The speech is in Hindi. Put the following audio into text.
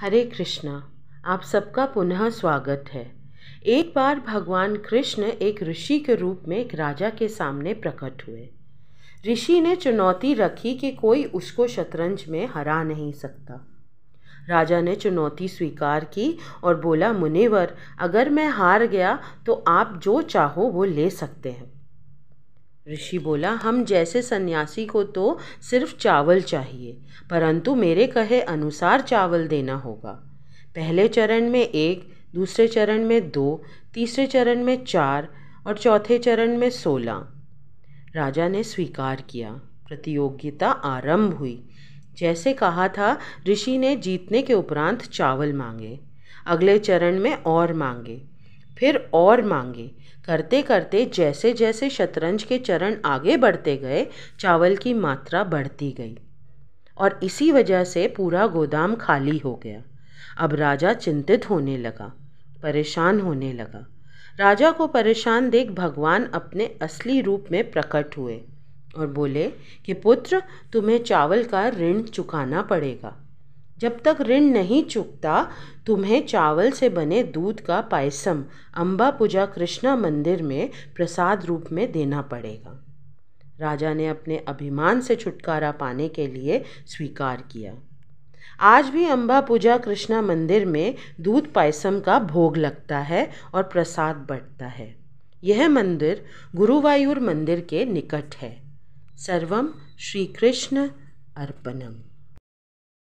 हरे कृष्णा आप सबका पुनः स्वागत है एक बार भगवान कृष्ण एक ऋषि के रूप में एक राजा के सामने प्रकट हुए ऋषि ने चुनौती रखी कि कोई उसको शतरंज में हरा नहीं सकता राजा ने चुनौती स्वीकार की और बोला मुनिवर अगर मैं हार गया तो आप जो चाहो वो ले सकते हैं ऋषि बोला हम जैसे सन्यासी को तो सिर्फ चावल चाहिए परंतु मेरे कहे अनुसार चावल देना होगा पहले चरण में एक दूसरे चरण में दो तीसरे चरण में चार और चौथे चरण में सोलह राजा ने स्वीकार किया प्रतियोगिता आरंभ हुई जैसे कहा था ऋषि ने जीतने के उपरांत चावल मांगे अगले चरण में और मांगे फिर और मांगे करते करते जैसे जैसे शतरंज के चरण आगे बढ़ते गए चावल की मात्रा बढ़ती गई और इसी वजह से पूरा गोदाम खाली हो गया अब राजा चिंतित होने लगा परेशान होने लगा राजा को परेशान देख भगवान अपने असली रूप में प्रकट हुए और बोले कि पुत्र तुम्हें चावल का ऋण चुकाना पड़ेगा जब तक ऋण नहीं चुकता तुम्हें चावल से बने दूध का पायसम अम्बा पूजा कृष्णा मंदिर में प्रसाद रूप में देना पड़ेगा राजा ने अपने अभिमान से छुटकारा पाने के लिए स्वीकार किया आज भी अम्बा पूजा कृष्णा मंदिर में दूध पायसम का भोग लगता है और प्रसाद बढ़ता है यह मंदिर गुरुवायूर मंदिर के निकट है सर्वम श्री कृष्ण अर्पणम